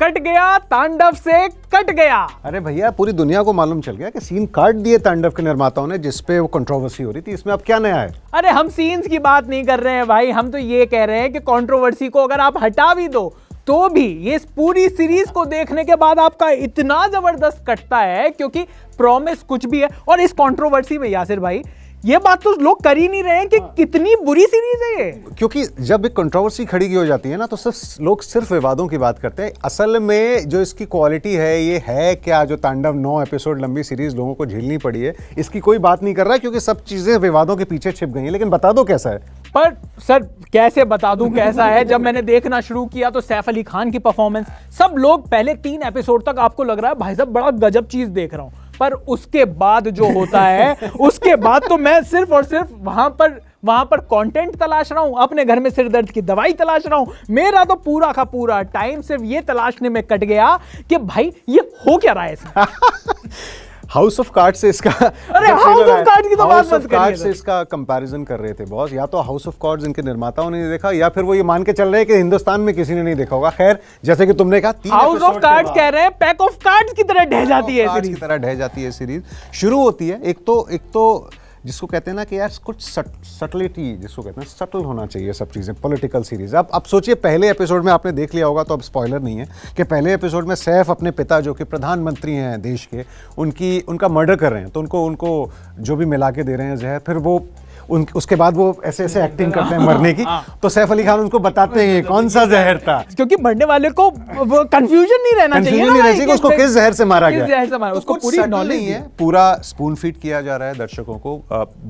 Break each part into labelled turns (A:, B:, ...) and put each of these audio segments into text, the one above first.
A: Cut गया तांडव से कट गया
B: अरे भैया पूरी दुनिया को मालूम चल गया कि सीन काट दिए तांडव के निर्माताओं ने जिसपे वो कंट्रोवर्सी हो रही थी इसमें अब क्या नया है
A: अरे हम सीन्स की बात नहीं कर रहे हैं भाई हम तो ये कह रहे हैं कि कंट्रोवर्सी को अगर आप हटा भी दो तो भी ये इस पूरी सीरीज को देखने के बाद आपका इतना जबरदस्त कटता है क्योंकि प्रॉमिस कुछ भी है और इस कंट्रोवर्सी में यासिर भाई ये बात तो लोग कर ही नहीं रहे हैं कि हाँ। कितनी बुरी सीरीज है ये
B: क्योंकि जब एक कंट्रोवर्सी खड़ी की हो जाती है ना तो सिर्फ लोग सिर्फ विवादों की बात करते हैं असल में जो इसकी क्वालिटी है ये है क्या जो तांडव नौ एपिसोड लंबी सीरीज लोगों को झेलनी पड़ी है इसकी कोई बात नहीं कर रहा है क्योंकि सब चीज़ें विवादों के पीछे छिप गई है लेकिन बता दो कैसा है
A: पर सर कैसे बता दूं कैसा है जब मैंने देखना शुरू किया तो सैफ अली खान की परफॉर्मेंस सब लोग पहले तीन एपिसोड तक आपको लग रहा है भाई साहब बड़ा गजब चीज़ देख रहा हूँ पर उसके बाद जो होता है उसके बाद तो मैं सिर्फ और सिर्फ वहां पर वहां पर कंटेंट तलाश रहा हूं अपने घर में सिर दर्द की दवाई तलाश रहा हूं मेरा तो पूरा का पूरा टाइम सिर्फ ये तलाशने में कट गया कि भाई ये हो क्या रहा है इसमें
B: हाउस ऑफ कार्ड से इसका अरे हाउस ऑफ कार्ड की तो बात मत करिए तो। से इसका कंपैरिजन कर रहे थे बॉस या तो हाउस ऑफ कार्ड्स इनके निर्माताओं ने देखा या फिर वो ये मान के चल रहे हैं कि हिंदुस्तान में किसी ने नहीं देखा होगा खैर जैसे कि तुमने कहा हाउस ऑफ कार्ड कह रहे
A: हैं पैक ऑफ कार्ड्स की तरह ढह जाती है सीरीज की
B: तरह ढह जाती है सीरीज शुरू होती है एक तो एक तो जिसको कहते हैं ना कि यार कुछ सट, सटलिटी जिसको कहते हैं सटल होना चाहिए सब चीज़ें पॉलिटिकल सीरीज़ अब अब सोचिए पहले एपिसोड में आपने देख लिया होगा तो अब स्पॉयलर नहीं है कि पहले एपिसोड में सैफ अपने पिता जो कि प्रधानमंत्री हैं देश के उनकी उनका मर्डर कर रहे हैं तो उनको उनको जो भी मिला के दे रहे हैं जहर फिर वो उन उसके बाद वो ऐसे ऐसे एक्टिंग करते हैं मरने की हाँ। तो सैफ अली खान उनको बताते हैं कौन सा जहर था क्योंकि मरने वाले को कंफ्यूजन नहीं रहना चाहिए नहीं रहना चाहिए उसको किस जहर से मारा गया
A: तो उसको पूरी नॉलेज है
B: पूरा स्पून फीड किया जा रहा है दर्शकों को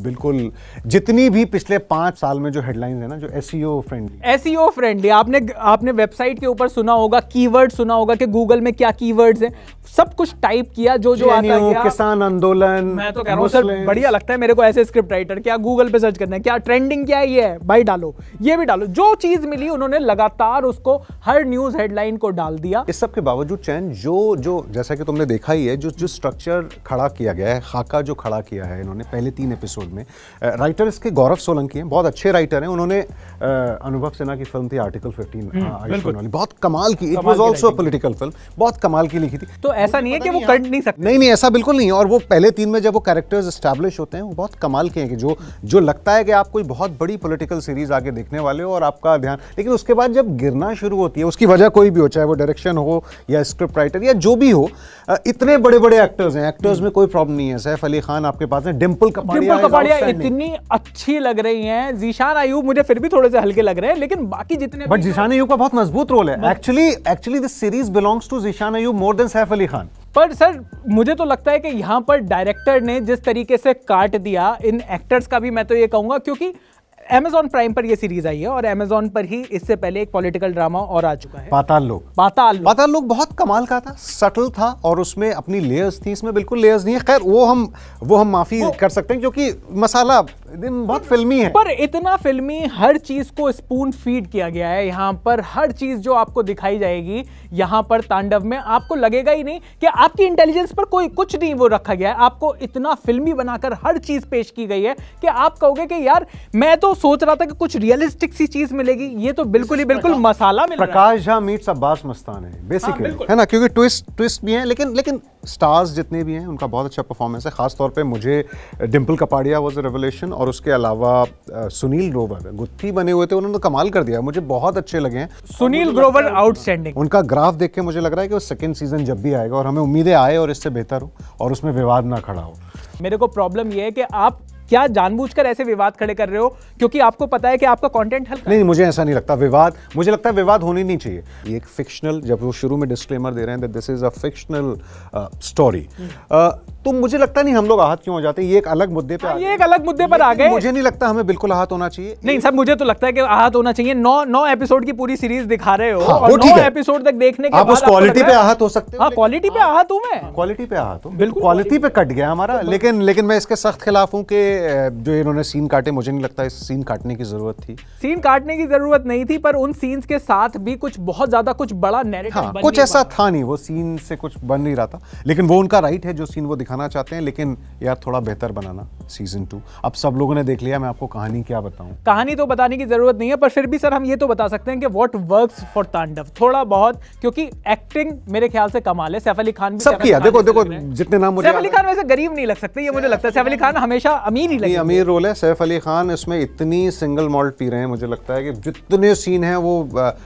B: बिल्कुल जितनी भी पिछले पांच साल में जो हेडलाइन है ना जो एस फ्रेंडली
A: एस फ्रेंडली आपने आपने वेबसाइट के ऊपर सुना होगा कीवर्ड सुना होगा कि गूगल में क्या कीवर्ड्स हैं सब कुछ टाइप किया जो जो आता है e किसान आंदोलन मैं तो कह रहा हूँ सर बढ़िया लगता है मेरे को ऐसे स्क्रिप्ट राइटर क्या गूगल गूगल पे सर्च करना है क्या ट्रेंडिंग क्या ये है भाई डालो ये भी डालो जो चीज मिली उन्होंने लगातार उसको हर न्यूज हेडलाइन को
B: डाल दिया इस सब के बावजूद चैन जो जो जैसा कि तुमने देखा ही है जो जो स्ट्रक्चर खड़ा किया गया है खाका जो खड़ा किया है इन्होंने पहले तीन एपिसोड में राइटर इसके गौरव सोलंकी हैं बहुत अच्छे राइटर हैं उन्होंने अनुभव सिन्हा की फिल्म थी आर्टिकल हम्म, हाँ, फिफ्टीन बहुत कमाल की it was also political film बहुत कमाल की लिखी थी तो ऐसा नहीं है कि वो कर नहीं सकते नहीं नहीं ऐसा बिल्कुल नहीं और वो पहले तीन में जब वो कैरेक्टर्स स्टैब्लिश होते हैं वो बहुत कमाल के हैं कि जो जो लगता है कि आप कोई बहुत बड़ी पॉलिटिकल सीरीज आगे देखने वाले हो और आपका ध्यान लेकिन उसके बाद जब गिरना शुरू होती है उसकी वजह कोई भी हो चाहे वो डायरेक्शन हो या स्क्रिप्ट राइटर या जो भी हो इतने बड़े बड़े एक्टर्स हैं एक्टर्स में कोई प्रॉब्लम नहीं है सैफ अली खान आपके पास है डिम्पल कपाड़िया डिम्पल कपाड़िया इतनी
A: अच्छी लग रही है जीशान अयूब मुझे फिर भी थोड़े से हल्के लग रहे हैं लेकिन बाकी जितने बट
B: जीशान अयूब का बहुत मजबूत रोल है actually actually this series belongs to Zeeshan Ayub more than Saif Ali Khan
A: पर सर मुझे तो लगता है कि यहाँ पर डायरेक्टर ने जिस तरीके से काट दिया इन एक्टर्स का भी मैं तो ये कहूँगा क्योंकि Amazon प्राइम पर ये सीरीज आई है और अमेजोन पर ही इससे पहले एक पॉलिटिकल ड्रामा और आ चुका है
B: पाताल लोग पाताल लोग पाताल लोग बहुत कमाल का था सटल था और उसमें अपनी लेयर्स थी इसमें बिल्कुल लेयर्स नहीं है खैर वो हम वो हम माफी कर सकते हैं क्योंकि मसाला दिन बहुत फिल्मी है
A: पर इतना फिल्मी हर चीज को स्पून फीड किया गया है यहाँ पर हर चीज जो आपको दिखाई जाएगी यहाँ पर तांडव में आपको लगेगा ही नहीं कि आपकी इंटेलिजेंस पर कोई कुछ नहीं वो रखा गया है आपको इतना फिल्मी बनाकर हर चीज पेश की गई है कि आप कहोगे कि यार मैं तो सोच रहा था कि कुछ रियलिस्टिक सी चीज मिलेगी ये तो बिल्कुल ही बिल्कुल मसाला मिल प्रकाश
B: झा मीट अब्बास मस्तान है हाँ, बेसिकली है ना क्योंकि ट्विस्ट ट्विस्ट भी है लेकिन लेकिन स्टार्स जितने भी हैं उनका बहुत अच्छा परफॉर्मेंस है खासतौर पर मुझे डिम्पल कपाड़िया वॉज रेवलेशन और उसके अलावा सुनील ग्रोवर गुत्थी बने हुए थे उन्होंने तो कमाल कर दिया मुझे बहुत अच्छे लगे हैं सुनील ग्रोवर आउटस्टैंडिंग उनका ग्राफ देख के मुझे लग रहा है कि वो सेकेंड सीजन जब भी आएगा और हमें उम्मीदें आए और इससे बेहतर हो और उसमें विवाद ना खड़ा हो
A: मेरे को प्रॉब्लम यह है कि आप क्या जानबूझकर ऐसे विवाद खड़े कर रहे हो क्योंकि आपको पता है कि आपका कंटेंट हल्का
B: नहीं मुझे ऐसा नहीं लगता विवाद मुझे लगता है विवाद होनी नहीं चाहिए ये एक फिक्शनल जब वो शुरू में डिस्क्लेमर दे रहे हैं this is a fictional hmm. Story तो मुझे लगता नहीं हम लोग आहत क्यों हो जाते ये एक अलग मुद्दे पर हाँ,
A: ये एक अलग मुद्दे पर आ गए मुझे
B: नहीं लगता हमें बिल्कुल आहत होना चाहिए नहीं सर मुझे
A: तो लगता है कि आहत होना चाहिए नौ नौ एपिसोड की पूरी सीरीज दिखा रहे हो हाँ, और नौ एपिसोड तक देखने के आप उस क्वालिटी पे आहत हो सकते हो हाँ, क्वालिटी पे
B: हाँ। आहत हूँ मैं क्वालिटी पे आहत हूँ बिल्कुल क्वालिटी पे कट गया हमारा लेकिन लेकिन मैं इसके सख्त खिलाफ हूँ कि जो इन्होंने सीन काटे मुझे नहीं लगता इस सीन काटने की जरूरत थी
A: सीन काटने की जरूरत नहीं थी पर उन सीन्स के साथ भी कुछ बहुत ज्यादा कुछ बड़ा नैरेटिव कुछ ऐसा
B: था नहीं वो सीन से कुछ बन नहीं रहा था लेकिन वो उनका राइट है जो सीन वो दिखाना चाहते हैं लेकिन यार थोड़ा बेहतर बनाना सीजन टू अब सब लोगों ने देख लिया मैं आपको कहानी क्या बताऊं
A: कहानी तो बताने की जरूरत नहीं है पर फिर भी सर हम ये तो बता सकते हैं कि व्हाट वर्क्स फॉर तांडव थोड़ा बहुत क्योंकि एक्टिंग मेरे ख्याल से कमाल है सैफ अली खान भी सब किया देखो
B: देखो जितने नाम मुझे सैफ अली
A: खान वैसे गरीब नहीं लग सकते ये मुझे लगता है सैफ अली खान हमेशा अमीर ही लगे अमीर
B: रोल है सैफ अली खान इसमें इतनी सिंगल मॉल्ट पी रहे हैं मुझे लगता है कि जितने सीन है वो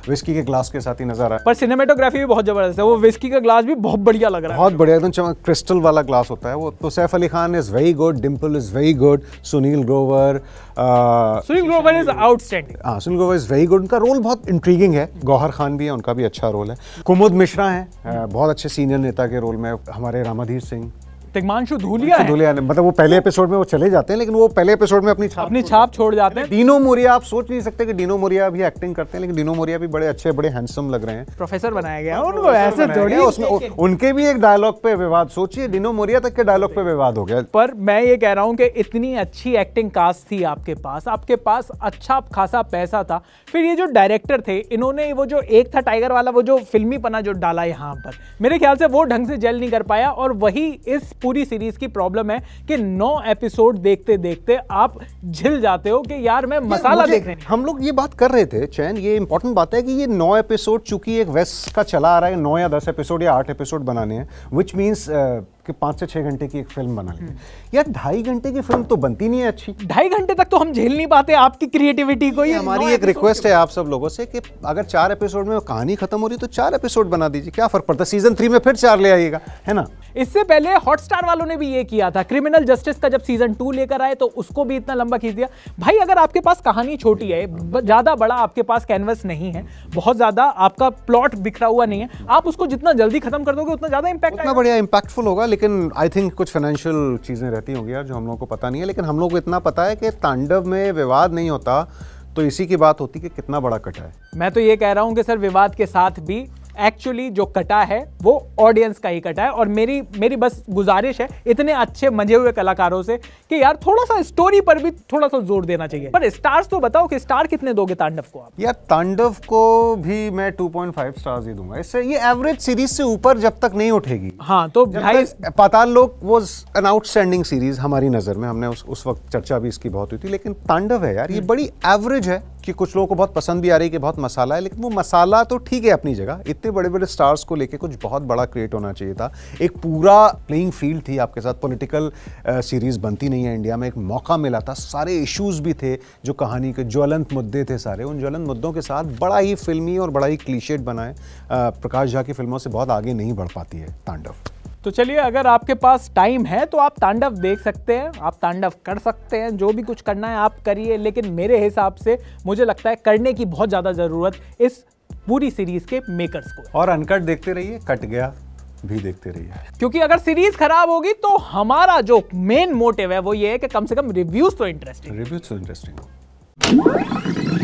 B: विस्की के ग्लास के साथ ही नजर आ पर सिनेमेटोग्राफी भी बहुत जबरदस्त है वो विस्की का ग्लास भी बहुत बढ़िया लग रहा है बहुत बढ़िया एकदम क्रिस्टल वाला ग्लास होता है वो तो Saif Ali Khan is very good Dimple is very good. Sunil Grover. Uh,
A: Sunil Grover is outstanding.
B: हाँ Sunil Grover is very good. उनका रोल बहुत intriguing है. गौहर खान भी है उनका भी अच्छा रोल है. कुमुद मिश्रा हैं बहुत अच्छे सीनियर नेता के रोल में हमारे रामाधीर सिंह
A: तिग्मांशु धूलिया
B: है धूलिया ने मतलब वो पहले एपिसोड में वो चले जाते हैं लेकिन वो पहले एपिसोड में अपनी छाप अपनी छाप छोड़ जाते हैं डीनो मोरिया आप सोच नहीं सकते कि डीनो मोरिया भी एक्टिंग करते हैं लेकिन डीनो मोरिया भी बड़े अच्छे बड़े हैंडसम लग रहे हैं
A: प्रोफेसर बनाया
B: गया हाँ, उनको ऐसे जोड़ी उसमें उनके भी एक डायलॉग पे विवाद सोचिए डीनो मोरिया तक के डायलॉग पे विवाद हो गया
A: पर मैं ये कह रहा हूँ कि इतनी अच्छी एक्टिंग कास्ट थी आपके पास आपके पास अच्छा खासा पैसा था फिर ये जो डायरेक्टर थे इन्होंने वो जो एक था टाइगर वाला वो जो फिल्मी पना जो डाला यहाँ पर मेरे ख्याल से वो ढंग से जेल नहीं कर पाया और वही इस पूरी सीरीज की प्रॉब्लम है कि नौ एपिसोड देखते देखते आप झिल जाते हो कि यार मैं मसाला देख रहे
B: हम लोग ये बात कर रहे थे चैन ये इंपॉर्टेंट बात है कि ये नौ एपिसोड चूंकि एक वेस्ट का चला आ रहा है नौ या दस एपिसोड या आठ एपिसोड बनाने हैं विच मीन्स कि पाँच से छः घंटे की एक फिल्म बना ली हम्म। यार ढाई घंटे की फिल्म तो बनती नहीं है अच्छी ढाई घंटे तक तो हम झेल
A: नहीं पाते आपकी क्रिएटिविटी
B: को ये हमारी एक रिक्वेस्ट है आप सब लोगों से कि अगर चार एपिसोड में कहानी खत्म हो रही तो चार एपिसोड बना दीजिए क्या फर्क पड़ता है सीजन थ्री में फिर चार ले आइएगा है ना
A: इससे पहले हॉटस्टार वालों ने भी ये किया था क्रिमिनल जस्टिस का जब सीजन टू लेकर आए तो उसको भी इतना लंबा खींच दिया भाई अगर आपके पास कहानी छोटी है ज़्यादा बड़ा आपके पास कैनवस नहीं है बहुत ज़्यादा आपका प्लॉट बिखरा हुआ नहीं
B: है आप उसको जितना जल्दी खत्म कर दोगे उतना ज़्यादा इम्पैक्ट बढ़िया इंपैक्टफुल होगा लेकिन आई थिंक कुछ फाइनेंशियल चीज़ें रहती होंगी यार जो हम लोगों को पता नहीं है लेकिन हम लोग को इतना पता है कि तांडव में विवाद नहीं होता तो इसी की बात होती कि कितना बड़ा कटा है
A: मैं तो ये कह रहा हूँ कि सर विवाद के साथ भी एक्चुअली जो कटा है वो ऑडियंस का ही कटा है और मेरी मेरी बस गुजारिश है इतने अच्छे मजे हुए कलाकारों से कि यार थोड़ा सा स्टोरी पर भी थोड़ा सा जोर देना चाहिए पर स्टार्स तो बताओ
B: कि स्टार कितने दोगे तांडव को आप यार तांडव को भी मैं 2.5 स्टार्स ही दूंगा इससे ये एवरेज सीरीज से ऊपर जब तक नहीं उठेगी हाँ तो भाई पाताल लोक वो एन आउटस्टैंडिंग सीरीज हमारी नजर में हमने उस, उस वक्त चर्चा भी इसकी बहुत हुई थी लेकिन तांडव है यार ये हम्म। बड़ी एवरेज है कि कुछ लोगों को बहुत पसंद भी आ रही है कि बहुत मसाला है लेकिन वो मसाला तो ठीक है अपनी जगह इतने बड़े बड़े स्टार्स को लेके कुछ बहुत बड़ा क्रिएट होना चाहिए था एक पूरा प्लेइंग फील्ड थी आपके साथ पॉलिटिकल सीरीज़ बनती नहीं है इंडिया में एक मौका मिला था सारे इश्यूज़ भी थे जो कहानी के ज्वलंत मुद्दे थे सारे उन ज्वलंत मुद्दों के साथ बड़ा ही फिल्मी और बड़ा ही क्लीशेड बनाए प्रकाश झा की फिल्मों से बहुत आगे नहीं बढ़ पाती है तांडव
A: तो चलिए अगर आपके पास टाइम है तो आप तांडव देख सकते हैं आप तांडव कर सकते हैं जो भी कुछ करना है आप करिए लेकिन मेरे हिसाब से मुझे लगता है करने की बहुत ज़्यादा ज़रूरत इस पूरी सीरीज़ के मेकर्स को
B: और अनकट देखते रहिए कट गया भी देखते रहिए
A: क्योंकि अगर सीरीज खराब होगी तो हमारा जो मेन मोटिव है वो ये है कि कम से कम रिव्यूज तो इंटरेस्टिंग रिव्यूज तो इंटरेस्टिंग